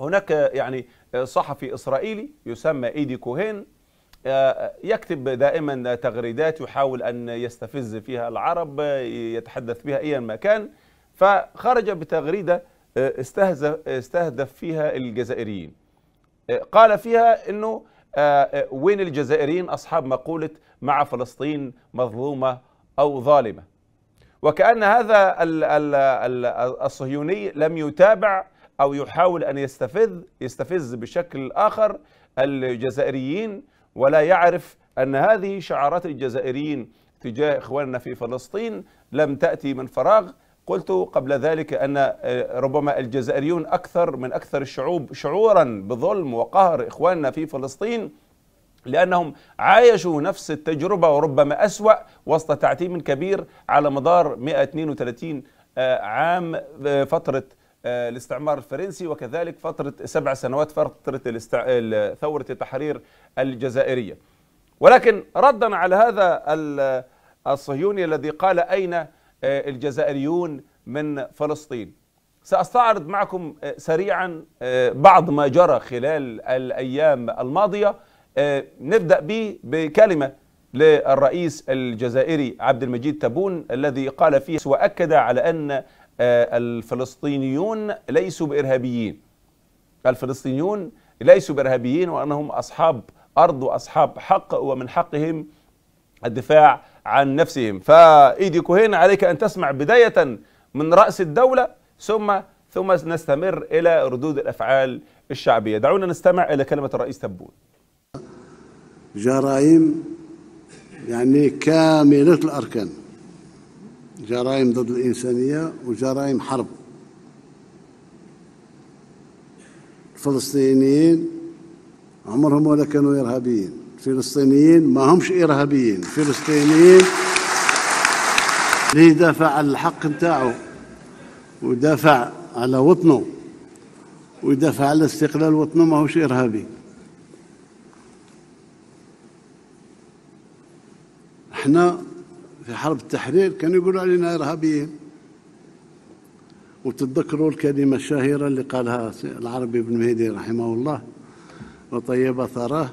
هناك يعني صحفي إسرائيلي يسمى إيدي كوهين آه، يكتب دائما تغريدات يحاول أن يستفز فيها العرب يتحدث بها أيا ما كان فخرج بتغريدة آه، استهزف استهدف فيها الجزائريين آه، قال فيها أنه وين الجزائريين أصحاب مقولة مع فلسطين مظلومة أو ظالمة وكأن هذا الصهيوني لم يتابع أو يحاول أن يستفز يستفز بشكل آخر الجزائريين ولا يعرف أن هذه شعارات الجزائريين تجاه إخواننا في فلسطين لم تأتي من فراغ قلت قبل ذلك أن آه، ربما الجزائريون أكثر من أكثر الشعوب شعورا بظلم وقهر إخواننا في فلسطين لأنهم عايشوا نفس التجربة وربما أسوأ وسط تعتيم كبير على مدار 132 آه، عام آه، فترة آه، الاستعمار الفرنسي وكذلك فترة سبع سنوات فترة الاستع... ثورة التحرير الجزائرية ولكن ردا على هذا الصهيوني الذي قال أين آه، الجزائريون من فلسطين سأستعرض معكم آه، سريعا بعض ما جرى خلال الأيام الماضية نبدأ به بكلمة للرئيس الجزائري عبد المجيد تبون الذي قال فيه وأكد على أن آه، الفلسطينيون ليسوا بإرهابيين الفلسطينيون ليسوا بإرهابيين وأنهم أصحاب أرض وأصحاب حق ومن حقهم الدفاع عن نفسهم فإيدي كوهين عليك أن تسمع بداية من رأس الدولة ثم ثم نستمر إلى ردود الأفعال الشعبية دعونا نستمع إلى كلمة الرئيس تبون جرائم يعني كاملة الأركان جرائم ضد الإنسانية وجرائم حرب الفلسطينيين عمرهم ولا كانوا إرهابيين الفلسطينيين ما همش إرهابيين الفلسطينيين اللي دافع على الحق نتاعو ودافع على وطنه ويدافع على استقلال وطنه ماهوش إرهابي احنا في حرب التحرير كانوا يقولوا علينا إرهابيين إيه وتتذكروا الكلمة الشهيرة اللي قالها العربي بن مهدي رحمه الله وطيب ثراه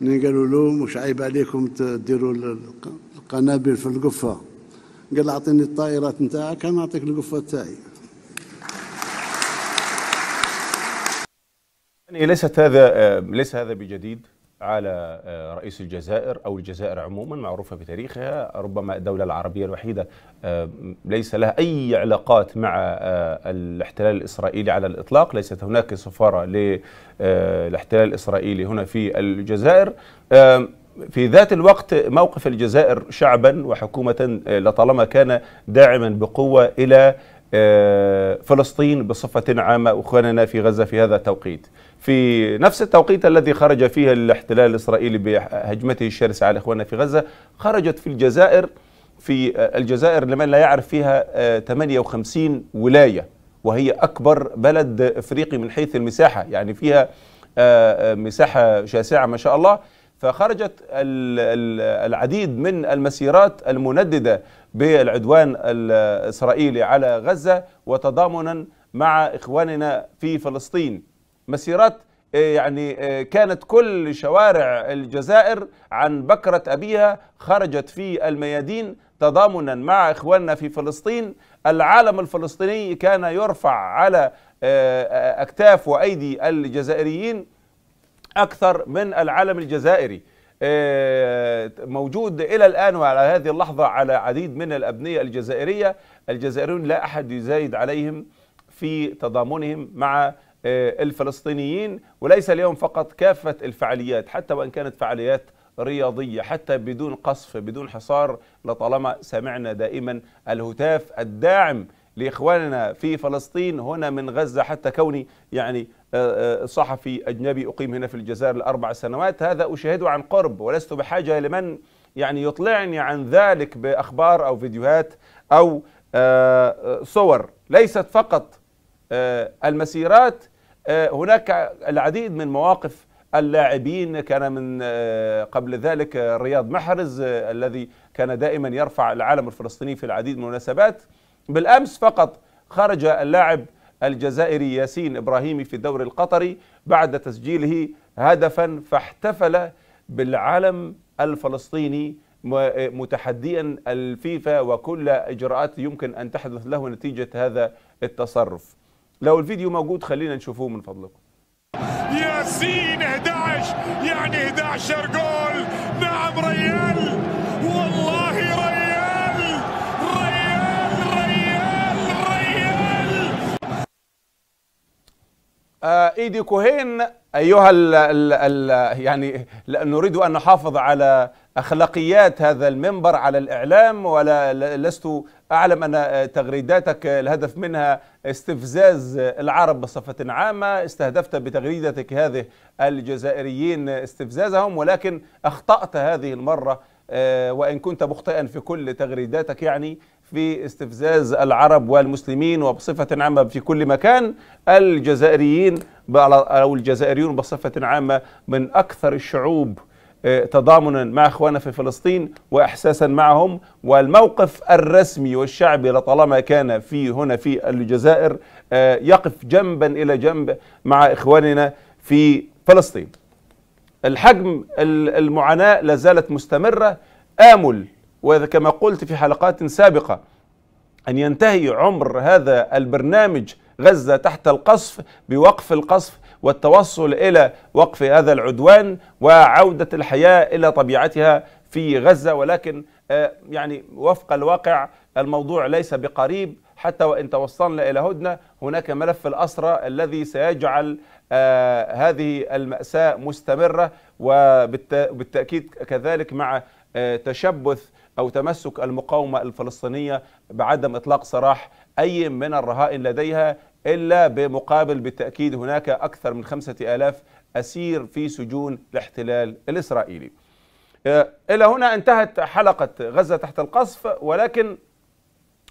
من قالوا له مش عيب عليكم تديروا القنابل في القفة قال أعطيني الطائرات نتاعك أنا أعطيك القفة تاعي يعني ليست هذا ليس هذا بجديد على آه، رئيس الجزائر أو الجزائر عموما معروفة بتاريخها ربما الدولة العربية الوحيدة آه، ليس لها أي علاقات مع آه، الاحتلال الإسرائيلي على الإطلاق ليست هناك سفارة للاحتلال الإسرائيلي هنا في الجزائر في ذات الوقت موقف الجزائر شعبا وحكومة لطالما كان داعما بقوة إلى آه، فلسطين بصفة عامة أخواننا في غزة في هذا التوقيت في نفس التوقيت الذي خرج فيه الاحتلال الإسرائيلي بهجمته الشرسة على إخواننا في غزة خرجت في الجزائر في الجزائر لمن لا يعرف فيها 58 آه، ولاية وهي أكبر بلد إفريقي من حيث المساحة يعني فيها آه، مساحة شاسعة ما شاء الله فخرجت العديد من المسيرات المنددة بالعدوان الإسرائيلي على غزة وتضامنا مع إخواننا في فلسطين مسيرات آه، يعني آه، كانت كل شوارع الجزائر عن بكرة أبيها خرجت في الميادين تضامنا مع إخواننا في فلسطين العالم الفلسطيني كان يرفع على آه، أكتاف وأيدي الجزائريين أكثر من العلم الجزائري آه، موجود إلى الآن وعلى هذه اللحظة على عديد من الأبنية الجزائرية الجزائريون لا أحد يزايد عليهم في تضامنهم مع آه، الفلسطينيين وليس اليوم فقط كافة الفعاليات حتى وإن كانت فعاليات رياضية حتى بدون قصف بدون حصار لطالما سمعنا دائما الهتاف الداعم لإخواننا في فلسطين هنا من غزة حتى كوني يعني صحفي أجنبي أقيم هنا في الجزائر لأربع سنوات هذا أشاهده عن قرب ولست بحاجة لمن يعني يطلعني عن ذلك بأخبار أو فيديوهات أو آه، صور ليست فقط آه، المسيرات آه، هناك العديد من مواقف اللاعبين كان من قبل ذلك رياض محرز الذي كان دائما يرفع العالم الفلسطيني في العديد من المناسبات بالامس فقط خرج اللاعب الجزائري ياسين إبراهيمي في الدوري القطري بعد تسجيله هدفا فاحتفل بالعلم الفلسطيني متحديا الفيفا وكل إجراءات يمكن أن تحدث له نتيجة هذا التصرف لو الفيديو موجود خلينا نشوفوه من فضلكم ياسين 11 يعني 11 جول آه، ايدي كوهين ايها ال ال الـ يعني نريد ان نحافظ على اخلاقيات هذا المنبر على الاعلام ولا لست اعلم ان تغريداتك الهدف منها استفزاز العرب بصفه عامه استهدفت بتغريدتك هذه الجزائريين استفزازهم ولكن اخطات هذه المره آه، وان كنت مخطئا في كل تغريداتك يعني في استفزاز العرب والمسلمين وبصفة عامة في كل مكان الجزائريين أو الجزائريون بصفة عامة من أكثر الشعوب آه، تضامنا مع اخواننا في فلسطين واحساسا معهم والموقف الرسمي والشعبي لطالما كان في هنا في الجزائر آه، يقف جنبا الى جنب مع اخواننا في فلسطين. الحجم المعاناه لازالت مستمره امل وإذا كما قلت في حلقات سابقة أن ينتهي عمر هذا البرنامج غزة تحت القصف بوقف القصف والتوصل إلى وقف هذا العدوان وعودة الحياة إلى طبيعتها في غزة ولكن آه، يعني وفق الواقع الموضوع ليس بقريب حتى وإن توصلنا إلى هدنة هناك ملف الأسرة الذي سيجعل آه، هذه المأساة مستمرة وبالتأكيد كذلك مع آه، تشبث أو تمسك المقاومة الفلسطينية بعدم إطلاق سراح أي من الرهائن لديها إلا بمقابل بالتأكيد هناك أكثر من خمسة آلاف أسير في سجون الاحتلال الإسرائيلي آه، إلى هنا انتهت حلقة غزة تحت القصف ولكن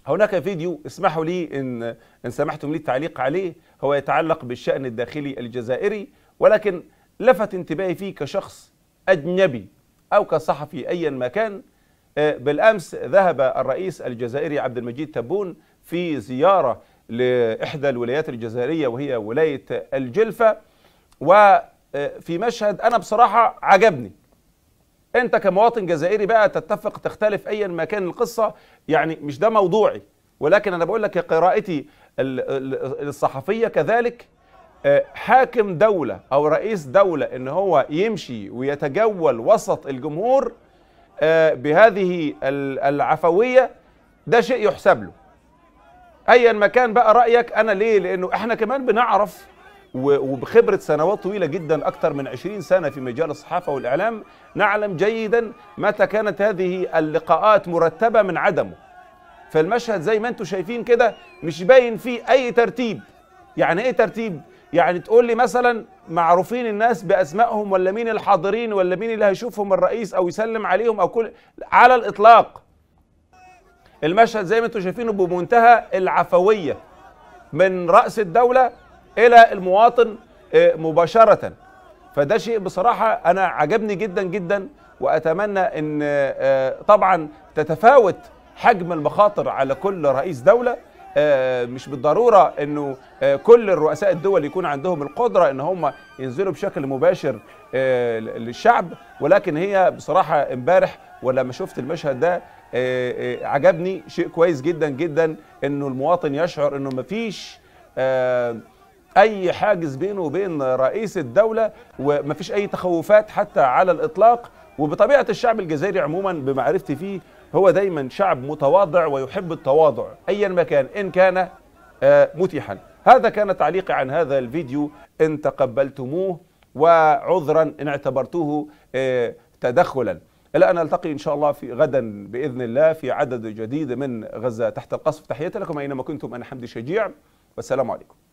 هناك فيديو اسمحوا لي إن, إن سمحتم لي التعليق عليه هو يتعلق بالشأن الداخلي الجزائري ولكن لفت انتباهي فيه كشخص أجنبي أو كصحفي أيا ما كان آه، بالأمس ذهب الرئيس الجزائري عبد المجيد تبون في زيارة لإحدى الولايات الجزائرية وهي ولاية الجلفة وفي آه، مشهد أنا بصراحة عجبني أنت كمواطن جزائري بقى تتفق تختلف أيا ما كان القصة يعني مش ده موضوعي ولكن أنا بقول لك قراءتي الصحفية كذلك آه، حاكم دولة أو رئيس دولة إن هو يمشي ويتجول وسط الجمهور آه، بهذه العفوية ده شيء يحسب له أيا ما كان بقى رأيك أنا ليه لأنه إحنا كمان بنعرف وبخبرة سنوات طويلة جدا أكثر من 20 سنة في مجال الصحافة والإعلام نعلم جيدا متى كانت هذه اللقاءات مرتبة من عدمه فالمشهد زي ما انتم شايفين كده مش باين فيه أي ترتيب يعني إيه ترتيب؟ يعني تقول لي مثلا معروفين الناس باسمائهم ولا مين الحاضرين ولا مين اللي هيشوفهم الرئيس او يسلم عليهم او كل على الاطلاق المشهد زي ما انتم شايفينه بمنتهى العفويه من راس الدوله الى المواطن آه، مباشره فده شيء بصراحه انا عجبني جدا جدا واتمنى ان آه، آه، طبعا تتفاوت حجم المخاطر على كل رئيس دوله آه، مش بالضروره انه آه، كل الرؤساء الدول يكون عندهم القدره ان هم ينزلوا بشكل مباشر آه، للشعب ولكن هي بصراحه امبارح ولما شفت المشهد ده عجبني شيء كويس جدا جدا انه المواطن يشعر انه مفيش اي حاجز بينه وبين رئيس الدوله ومفيش اي تخوفات حتى على الاطلاق وبطبيعه الشعب الجزائري عموما بمعرفتي فيه هو دايما شعب متواضع ويحب التواضع أيا ما كان إن كان آه، متيحا هذا كان تعليقي عن هذا الفيديو إن تقبلتموه وعذرا إن اعتبرتوه آه، تدخلا إلى أن نلتقي إن شاء الله في غدا بإذن الله في عدد جديد من غزة تحت القصف تحية لكم أينما كنتم أنا حمدي شجيع والسلام عليكم